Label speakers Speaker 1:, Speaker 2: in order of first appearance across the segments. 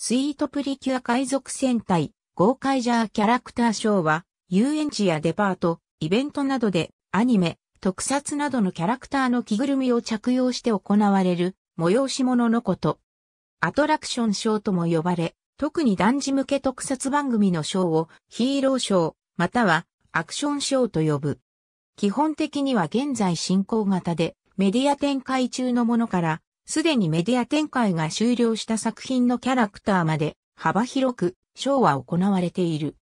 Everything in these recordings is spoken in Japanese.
Speaker 1: スイートプリキュア海賊戦隊、ゴーカイジャーキャラクターショーは、遊園地やデパート、イベントなどで、アニメ、特撮などのキャラクターの着ぐるみを着用して行われる、催し物のこと。アトラクションショーとも呼ばれ、特に男児向け特撮番組のショーをヒーローショー、またはアクションショーと呼ぶ。基本的には現在進行型でメディア展開中のものからすでにメディア展開が終了した作品のキャラクターまで幅広くショーは行われている。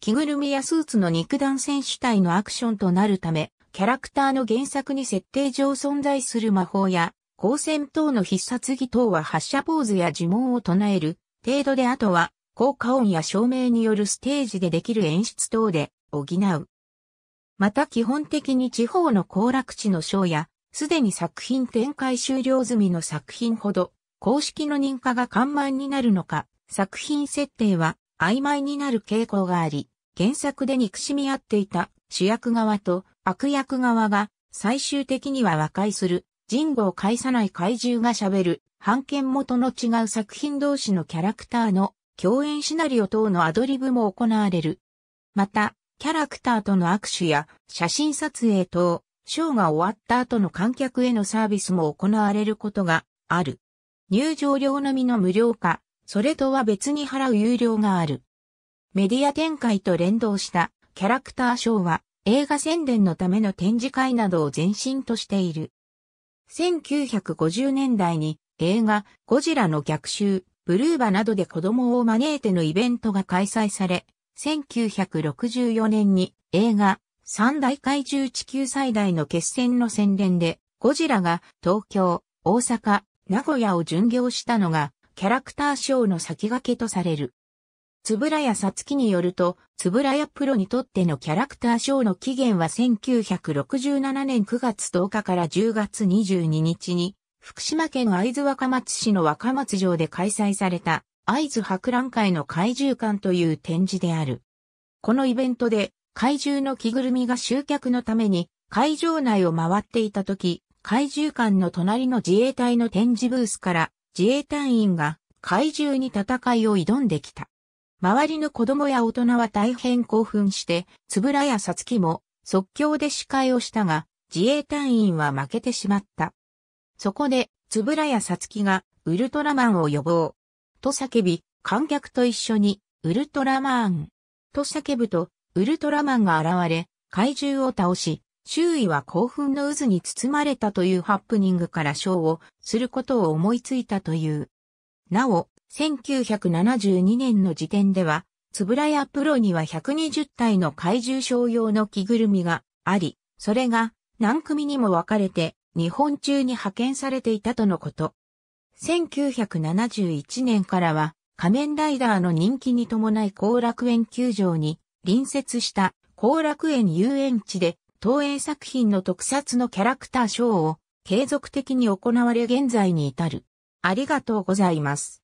Speaker 1: 着ぐるみやスーツの肉弾戦主体のアクションとなるため、キャラクターの原作に設定上存在する魔法や、光線等の必殺技等は発射ポーズや呪文を唱える程度であとは、効果音や照明によるステージでできる演出等で補う。また基本的に地方の行楽地のショーやすでに作品展開終了済みの作品ほど、公式の認可が緩慢になるのか、作品設定は曖昧になる傾向があり、原作で憎しみ合っていた主役側と悪役側が最終的には和解する、人語を介さない怪獣が喋る、判権元の違う作品同士のキャラクターの共演シナリオ等のアドリブも行われる。また、キャラクターとの握手や写真撮影等、ショーが終わった後の観客へのサービスも行われることがある。入場料のみの無料化、それとは別に払う有料がある。メディア展開と連動したキャラクターショーは映画宣伝のための展示会などを前進としている。1950年代に映画ゴジラの逆襲、ブルーバなどで子供を招いてのイベントが開催され、1964年に映画三大怪獣地球最大の決戦の宣伝で、ゴジラが東京、大阪、名古屋を巡業したのが、キャラクターショーの先駆けとされる。つぶらやさつきによると、つぶらやプロにとってのキャラクターショーの期限は1967年9月10日から10月22日に、福島県会津若松市の若松城で開催された、会津博覧会の怪獣館という展示である。このイベントで怪獣の着ぐるみが集客のために会場内を回っていた時、怪獣館の隣の自衛隊の展示ブースから自衛隊員が怪獣に戦いを挑んできた。周りの子供や大人は大変興奮して、つぶらやさつきも即興で司会をしたが、自衛隊員は負けてしまった。そこで、つぶらやさつきがウルトラマンを呼ぼう。と叫び、観客と一緒にウルトラマン。と叫ぶと、ウルトラマンが現れ、怪獣を倒し、周囲は興奮の渦に包まれたというハプニングからショーをすることを思いついたという。なお、1972年の時点では、つぶらやプロには120体の怪獣商用の着ぐるみがあり、それが何組にも分かれて日本中に派遣されていたとのこと。1971年からは仮面ライダーの人気に伴い後楽園球場に隣接した後楽園遊園地で東映作品の特撮のキャラクターショーを継続的に行われ現在に至る。ありがとうございます。